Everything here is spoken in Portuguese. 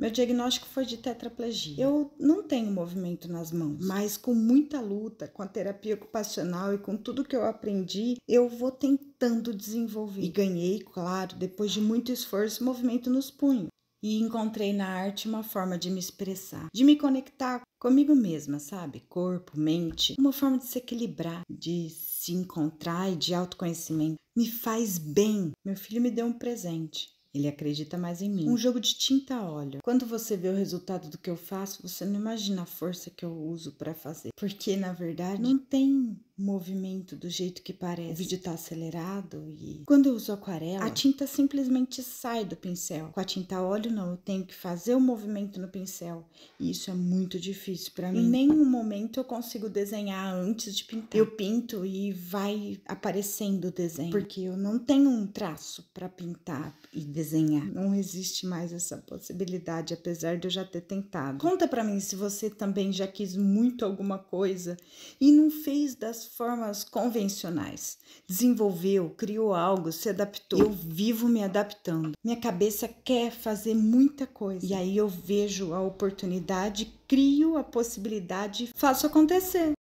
Meu diagnóstico foi de tetraplegia. Eu não tenho movimento nas mãos, mas com muita luta, com a terapia ocupacional e com tudo que eu aprendi, eu vou tentando desenvolver. E ganhei, claro, depois de muito esforço, movimento nos punhos. E encontrei na arte uma forma de me expressar, de me conectar comigo mesma, sabe? Corpo, mente, uma forma de se equilibrar, de se encontrar e de autoconhecimento. Me faz bem. Meu filho me deu um presente. Ele acredita mais em mim. Um jogo de tinta a óleo. Quando você vê o resultado do que eu faço, você não imagina a força que eu uso para fazer, porque na verdade não tem movimento do jeito que parece. O vídeo tá acelerado e quando eu uso aquarela, a tinta simplesmente sai do pincel. Com a tinta óleo não, eu tenho que fazer o movimento no pincel e isso é muito difícil para mim. Em nenhum momento eu consigo desenhar antes de pintar. Eu pinto e vai aparecendo o desenho, porque eu não tenho um traço para pintar e desenhar. Não existe mais essa possibilidade, apesar de eu já ter tentado. Conta para mim se você também já quis muito alguma coisa e não fez das formas convencionais. Desenvolveu, criou algo, se adaptou. Eu vivo me adaptando. Minha cabeça quer fazer muita coisa. E aí eu vejo a oportunidade, crio a possibilidade, faço acontecer.